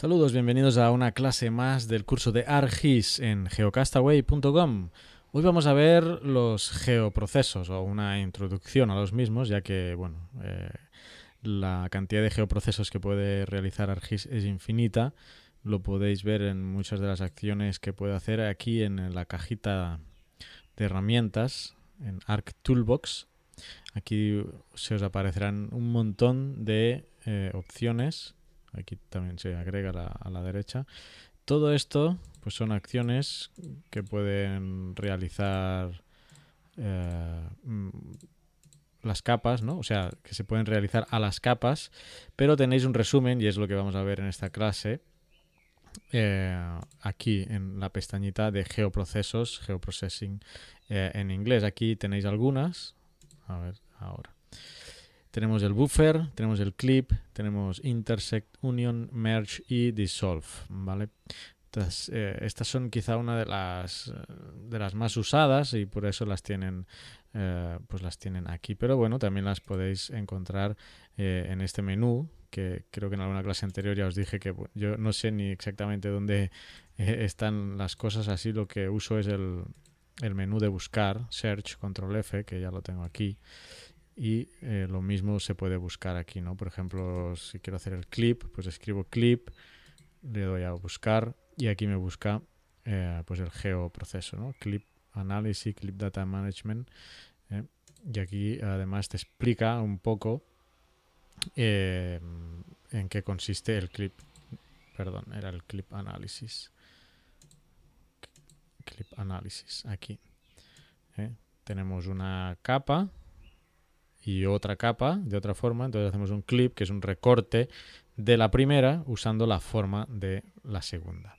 Saludos, bienvenidos a una clase más del curso de ArcGIS en geocastaway.com. Hoy vamos a ver los geoprocesos o una introducción a los mismos, ya que bueno, eh, la cantidad de geoprocesos que puede realizar ArcGIS es infinita. Lo podéis ver en muchas de las acciones que puedo hacer aquí en la cajita de herramientas, en Arc Toolbox. Aquí se os aparecerán un montón de eh, opciones Aquí también se agrega a la derecha. Todo esto pues son acciones que pueden realizar eh, mm, las capas, ¿no? O sea, que se pueden realizar a las capas, pero tenéis un resumen y es lo que vamos a ver en esta clase. Eh, aquí en la pestañita de geoprocesos, geoprocessing eh, en inglés. Aquí tenéis algunas. A ver, ahora. Tenemos el buffer, tenemos el clip, tenemos intersect, union, merge y dissolve, ¿vale? Eh, estas son quizá una de las, eh, de las más usadas y por eso las tienen, eh, pues las tienen aquí. Pero bueno, también las podéis encontrar en este menú, que creo que en alguna clase anterior ya os dije que yo no sé ni exactamente dónde están las cosas, así lo que uso es el, el menú de buscar, search, control F, que ya lo tengo aquí. Y eh, lo mismo se puede buscar aquí, ¿no? Por ejemplo, si quiero hacer el clip, pues escribo clip, le doy a buscar y aquí me busca eh, pues el geoproceso, ¿no? Clip Analysis, Clip Data Management. ¿eh? Y aquí además te explica un poco en qué consiste el clip. Perdón, era el clip analysis Clip analysis aquí. Tenemos una capa y otra capa de otra forma. Entonces hacemos un clip, que es un recorte de la primera usando la forma de la segunda.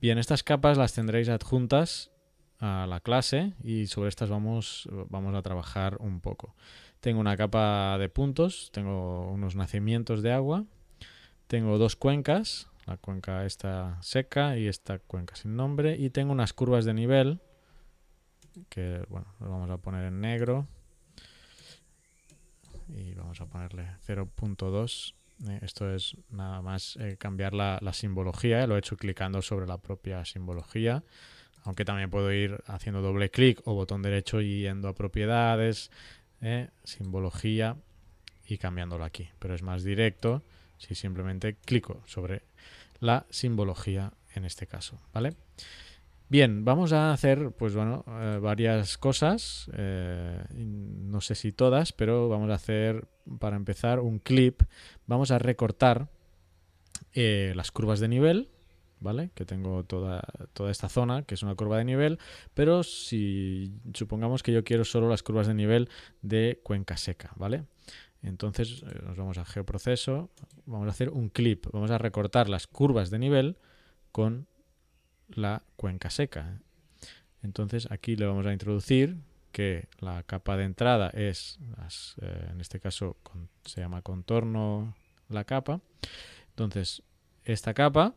Bien, estas capas las tendréis adjuntas a la clase y sobre estas vamos, vamos a trabajar un poco. Tengo una capa de puntos, tengo unos nacimientos de agua, tengo dos cuencas, la cuenca esta seca y esta cuenca sin nombre, y tengo unas curvas de nivel que, bueno, las vamos a poner en negro y vamos a ponerle 0.2. Eh, esto es nada más eh, cambiar la, la simbología, eh, lo he hecho clicando sobre la propia simbología, aunque también puedo ir haciendo doble clic o botón derecho y yendo a propiedades, simbología y cambiándolo aquí. Pero es más directo si simplemente clico sobre la simbología en este caso, ¿vale? Bien, vamos a hacer, pues bueno, eh, varias cosas. Eh, no sé si todas, pero vamos a hacer, para empezar, un clip. Vamos a recortar eh, las curvas de nivel, ¿vale? Que tengo toda, toda esta zona, que es una curva de nivel, pero si supongamos que yo quiero solo las curvas de nivel de cuenca seca, ¿vale? Entonces nos vamos a geoproceso, vamos a hacer un clip, vamos a recortar las curvas de nivel con la cuenca seca. ¿eh? Entonces aquí le vamos a introducir que la capa de entrada es, eh, en este caso se llama contorno la capa. Entonces esta capa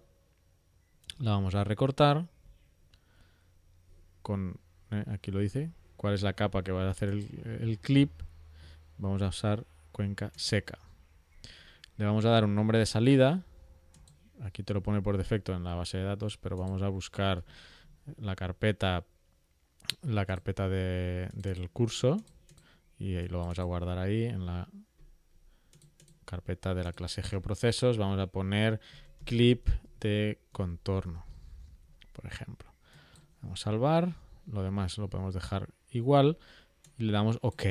la vamos a recortar con, ¿eh? aquí lo dice, cuál es la capa que va a hacer el, el clip. Vamos a usar cuenca seca. Le vamos a dar un nombre de salida aquí te lo pone por defecto en la base de datos, pero vamos a buscar la carpeta, la carpeta del curso y ahí lo vamos a guardar ahí en la carpeta de la clase geoprocesos. Vamos a poner clip de contorno, por ejemplo. Vamos a salvar, lo demás lo podemos dejar igual y le damos OK.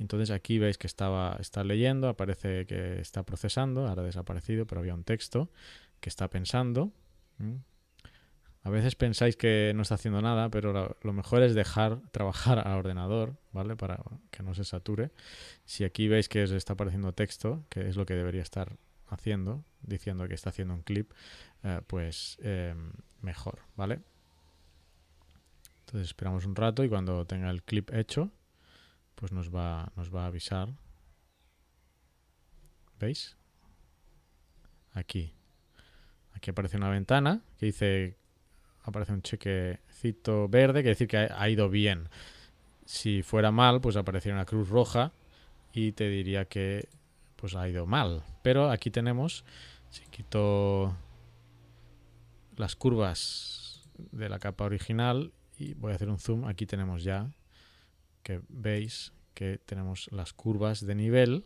Entonces aquí veis que estaba está leyendo, aparece que está procesando, ahora ha desaparecido, pero había un texto que está pensando. A veces pensáis que no está haciendo nada, pero lo mejor es dejar trabajar al ordenador, ¿vale? Para que no se sature. Si aquí veis que está apareciendo texto, que es lo que debería estar haciendo, diciendo que está haciendo un clip, eh, pues eh, mejor, ¿vale? Entonces esperamos un rato y cuando tenga el clip hecho, pues nos va, nos va a avisar. ¿Veis? Aquí. Aquí aparece una ventana que dice, aparece un chequecito verde que decir que ha, ido bien. Si fuera mal, pues aparecería una cruz roja y te diría que pues ha ido mal. Pero aquí tenemos, si quito las curvas de la capa original y voy a hacer un zoom, aquí tenemos ya que veis que tenemos las curvas de nivel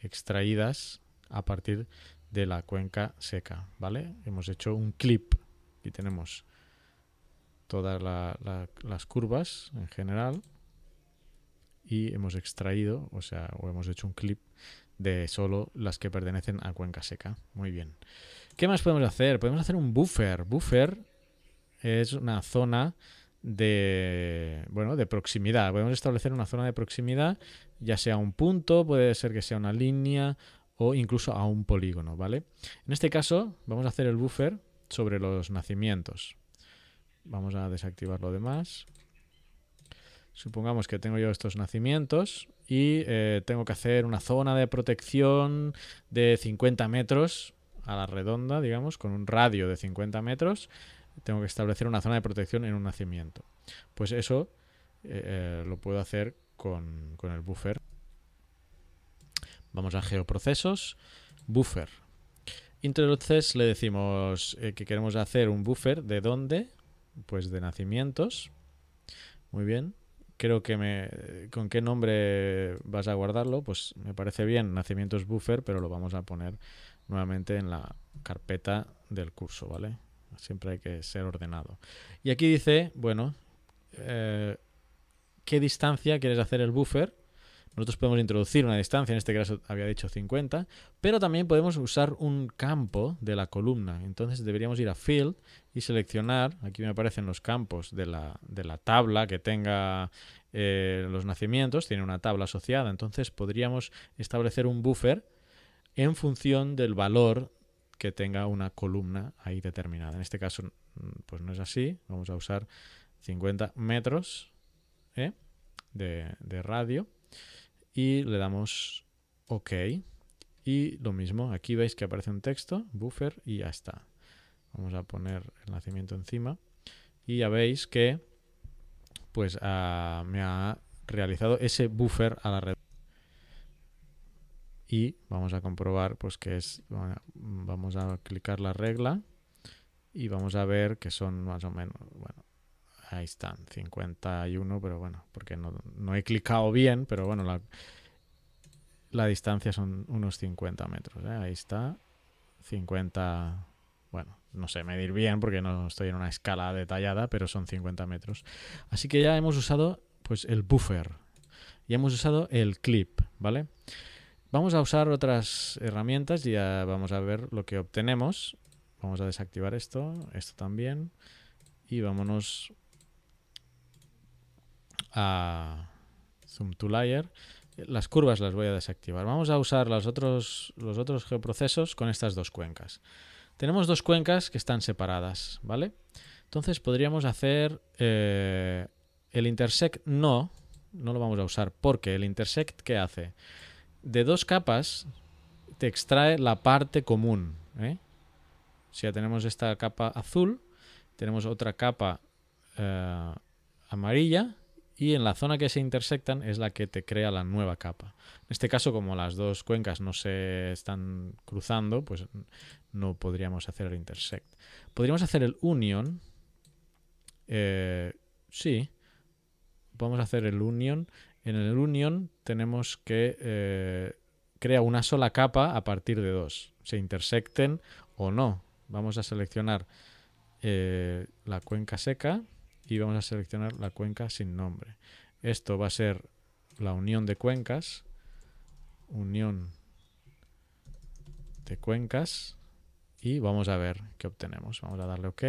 extraídas a partir de la cuenca seca, ¿vale? Hemos hecho un clip y tenemos todas las curvas en general y hemos extraído, o sea, o hemos hecho un clip de solo las que pertenecen a cuenca seca. Muy bien. ¿Qué más podemos hacer? Podemos hacer un buffer. Buffer es una zona de bueno de proximidad podemos establecer una zona de proximidad ya sea un punto puede ser que sea una línea o incluso a un polígono vale en este caso vamos a hacer el buffer sobre los nacimientos vamos a desactivar lo demás supongamos que tengo yo estos nacimientos y eh, tengo que hacer una zona de protección de 50 metros a la redonda digamos con un radio de 50 metros tengo que establecer una zona de protección en un nacimiento. Pues eso eh, eh, lo puedo hacer con, el buffer. Vamos a geoprocesos, buffer. Entonces le decimos eh, que queremos hacer un buffer de dónde, pues de nacimientos. Muy bien. Creo que me con qué nombre vas a guardarlo, pues me parece bien nacimientos buffer, pero lo vamos a poner nuevamente en la carpeta del curso, ¿vale? Siempre hay que ser ordenado. Y aquí dice, bueno, eh, ¿qué distancia quieres hacer el buffer? Nosotros podemos introducir una distancia, en este caso había dicho 50, pero también podemos usar un campo de la columna. Entonces deberíamos ir a Field y seleccionar, aquí me aparecen los campos de la, de la tabla que tenga eh, los nacimientos, tiene una tabla asociada, entonces podríamos establecer un buffer en función del valor que tenga una columna ahí determinada. En este caso, pues no es así. Vamos a usar 50 metros ¿eh? de, radio y le damos OK. Y lo mismo, aquí veis que aparece un texto, buffer, y ya está. Vamos a poner el nacimiento encima. Y ya veis que pues ah, me ha realizado ese buffer a la red y vamos a comprobar pues que es vamos a clicar la regla y vamos a ver que son más o menos bueno ahí están 51 pero bueno porque no, he clicado bien pero bueno la, distancia son unos 50 metros ¿eh? ahí está 50 bueno no sé medir bien porque no estoy en una escala detallada pero son 50 metros así que ya hemos usado pues el buffer y hemos usado el clip vale Vamos a usar otras herramientas y ya vamos a ver lo que obtenemos. Vamos a desactivar esto, esto también. Y vámonos a Zoom to Layer. Las curvas las voy a desactivar. Vamos a usar los otros, los otros geoprocesos con estas dos cuencas. Tenemos dos cuencas que están separadas, ¿vale? Entonces podríamos hacer eh, el intersect no, no lo vamos a usar, porque el intersect ¿qué hace? de dos capas te extrae la parte común. ¿eh? Si ya tenemos esta capa azul, tenemos otra capa eh, amarilla y en la zona que se intersectan es la que te crea la nueva capa. En este caso, como las dos cuencas no se están cruzando, pues no podríamos hacer el intersect. Podríamos hacer el union. Eh, sí. Vamos a hacer el union en el union tenemos que eh, crea una sola capa a partir de dos, se intersecten o no. Vamos a seleccionar eh, la cuenca seca y vamos a seleccionar la cuenca sin nombre. Esto va a ser la unión de cuencas, unión de cuencas y vamos a ver qué obtenemos. Vamos a darle OK.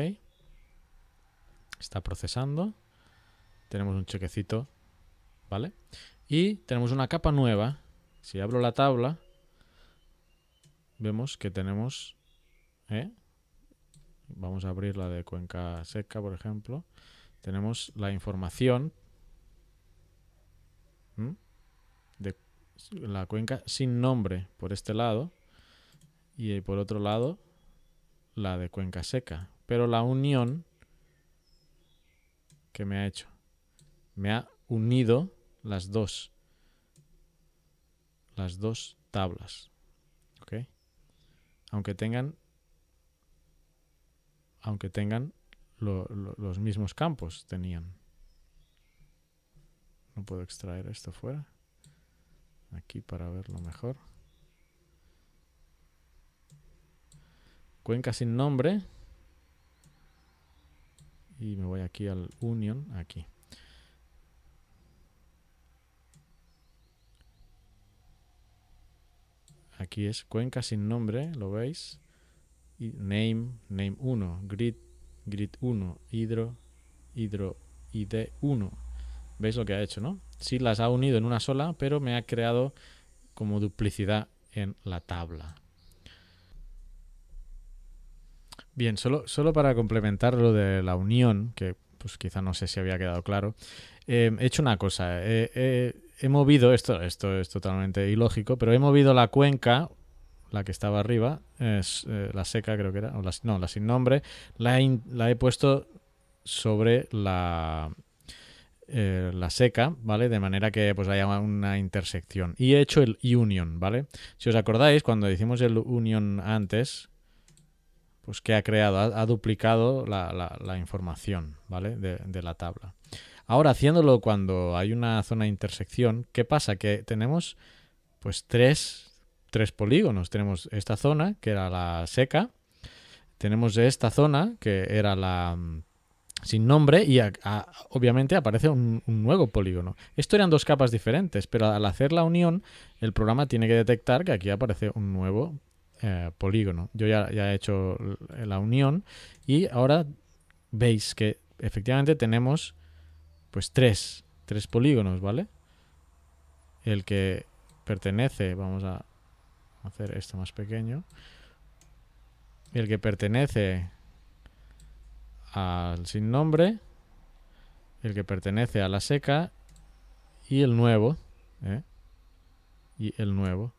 Está procesando. Tenemos un chequecito ¿vale? Y tenemos una capa nueva. Si abro la tabla, vemos que tenemos... ¿eh? Vamos a abrir la de cuenca seca, por ejemplo. Tenemos la información de la cuenca sin nombre por este lado y eh, por otro lado la de cuenca seca. Pero la unión que me ha hecho, me ha unido las dos las dos tablas ok aunque tengan aunque tengan los mismos campos tenían no puedo extraer esto fuera aquí para verlo mejor cuenca sin nombre y me voy aquí al union aquí Aquí es cuenca sin nombre, ¿lo veis? Y name, name 1, grid, grid 1, hidro, hidro, id 1. ¿Veis lo que ha hecho, no? Sí las ha unido en una sola, pero me ha creado como duplicidad en la tabla. Bien, solo, solo para complementar lo de la unión, que pues quizá no sé si había quedado claro, Em, he hecho una cosa. he movido, esto, esto es totalmente ilógico, pero he movido la cuenca, la que estaba arriba, eh, la seca creo que era, la, no, la sin nombre, la, he puesto sobre eh, la, seca, ¿vale? De manera que pues haya una intersección. Y he hecho el union, ¿vale? Si os acordáis, cuando hicimos el union antes, pues que ha creado, ha, duplicado la, información, ¿vale? de, la tabla. Ahora, haciéndolo cuando hay una zona de intersección, ¿qué pasa? Que tenemos pues tres, polígonos. Tenemos esta zona, que era la seca, tenemos esta zona, que era la mm, sin nombre, y obviamente aparece un, nuevo polígono. Esto eran dos capas diferentes, pero al hacer la unión, el programa tiene que detectar que aquí aparece un nuevo eh, polígono. Yo ya, ya he hecho la unión y ahora veis que efectivamente tenemos pues tres, tres polígonos, ¿vale? El que pertenece, vamos a hacer esto más pequeño, el que pertenece al sin nombre, el que pertenece a la seca y el nuevo, ¿eh? y el nuevo.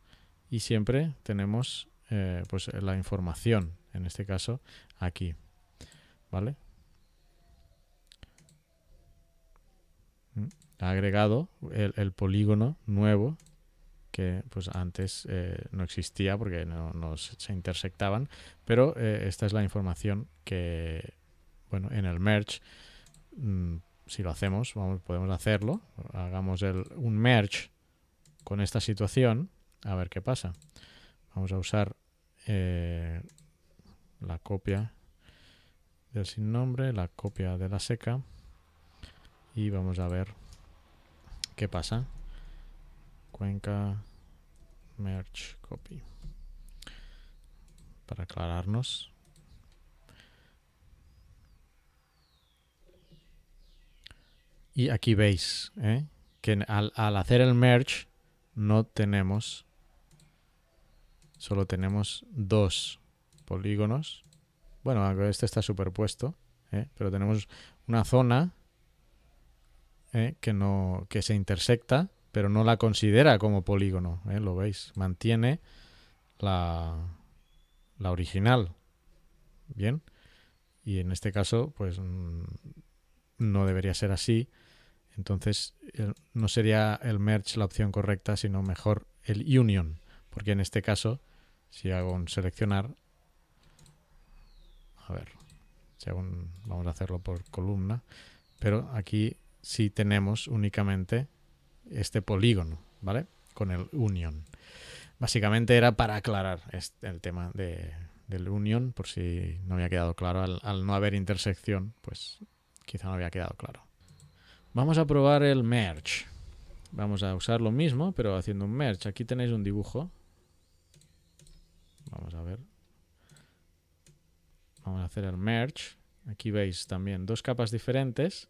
Y siempre tenemos eh, pues la información, en este caso aquí, ¿vale? ha agregado el, polígono nuevo que pues antes eh, no existía porque no, se intersectaban, pero eh, esta es la información que, bueno, en el merge, mm, si lo hacemos, vamos, podemos hacerlo, hagamos el, un merge con esta situación, a ver qué pasa. Vamos a usar eh, la copia del sin nombre, la copia de la seca. Y vamos a ver qué pasa. Cuenca merge copy. Para aclararnos. Y aquí veis ¿eh? que al, hacer el merge no tenemos, solo tenemos dos polígonos. Bueno, este está superpuesto, ¿eh? pero tenemos una zona ¿eh? que, no, que se intersecta, pero no la considera como polígono, ¿eh? lo veis, mantiene la, la original. Bien, y en este caso, pues mm, no debería ser así. Entonces, no sería el merge la opción correcta, sino mejor el union, porque en este caso, si hago un seleccionar, a ver, vamos a hacerlo por columna, pero aquí si tenemos únicamente este polígono, ¿vale? Con el union. Básicamente era para aclarar el tema de, del union, por si no había quedado claro. Al, al, no haber intersección, pues quizá no había quedado claro. Vamos a probar el merge. Vamos a usar lo mismo, pero haciendo un merge. Aquí tenéis un dibujo. Vamos a ver. Vamos a hacer el merge. Aquí veis también dos capas diferentes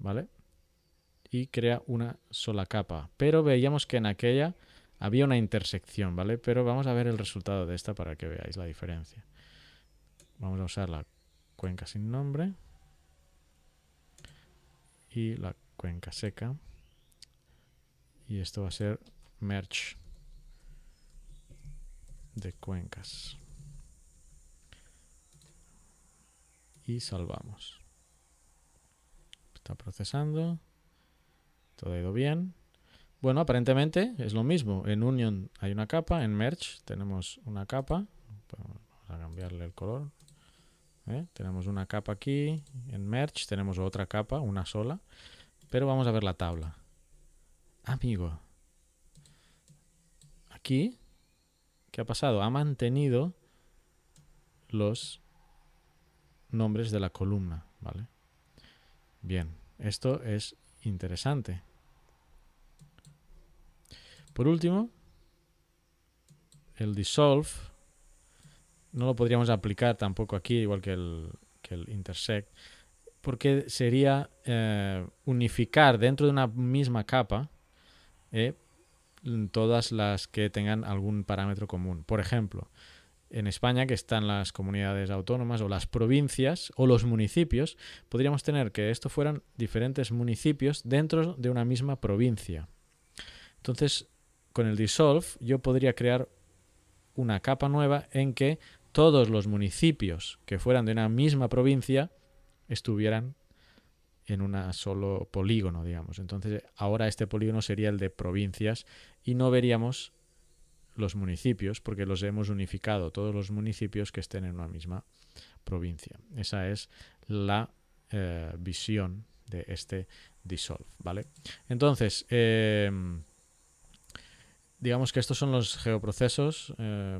¿vale? Y crea una sola capa. Pero veíamos que en aquella había una intersección, ¿vale? Pero vamos a ver el resultado de esta para que veáis la diferencia. Vamos a usar la cuenca sin nombre y la cuenca seca. Y esto va a ser merge de cuencas. Y salvamos. Está procesando. Todo ha ido bien. Bueno, aparentemente es lo mismo. En Union hay una capa, en Merge tenemos una capa. Vamos a cambiarle el color. ¿eh? Tenemos una capa aquí, en Merge tenemos otra capa, una sola. Pero vamos a ver la tabla. Amigo, aquí, ¿qué ha pasado? Ha mantenido los nombres de la columna, ¿vale? Bien, esto es interesante. Por último, el dissolve no lo podríamos aplicar tampoco aquí, igual que el, intersect, porque sería eh, unificar dentro de una misma capa eh, todas las que tengan algún parámetro común. Por ejemplo, en España, que están las comunidades autónomas o las provincias o los municipios, podríamos tener que esto fueran diferentes municipios dentro de una misma provincia. Entonces, con el dissolve yo podría crear una capa nueva en que todos los municipios que fueran de una misma provincia estuvieran en un solo polígono, digamos. Entonces, ahora este polígono sería el de provincias y no veríamos los municipios, porque los hemos unificado, todos los municipios que estén en una misma provincia. Esa es la eh, visión de este dissolve, ¿vale? Entonces, em, digamos que estos son los geoprocesos eh,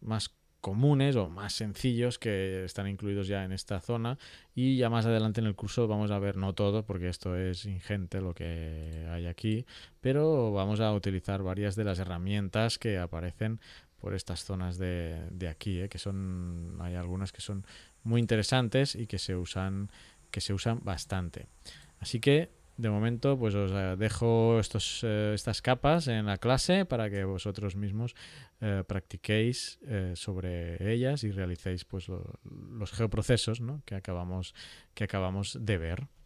más comunes o más sencillos que están incluidos ya en esta zona y ya más adelante en el curso vamos a ver no todo porque esto es ingente lo que hay aquí pero vamos a utilizar varias de las herramientas que aparecen por estas zonas de, aquí ¿eh? que son hay algunas que son muy interesantes y que se usan que se usan bastante así que de momento, pues os dejo eh, estas capas en la clase para que vosotros mismos eh, practiquéis eh, sobre ellas y realicéis pues, los geoprocesos que, acabamos, que acabamos de ver.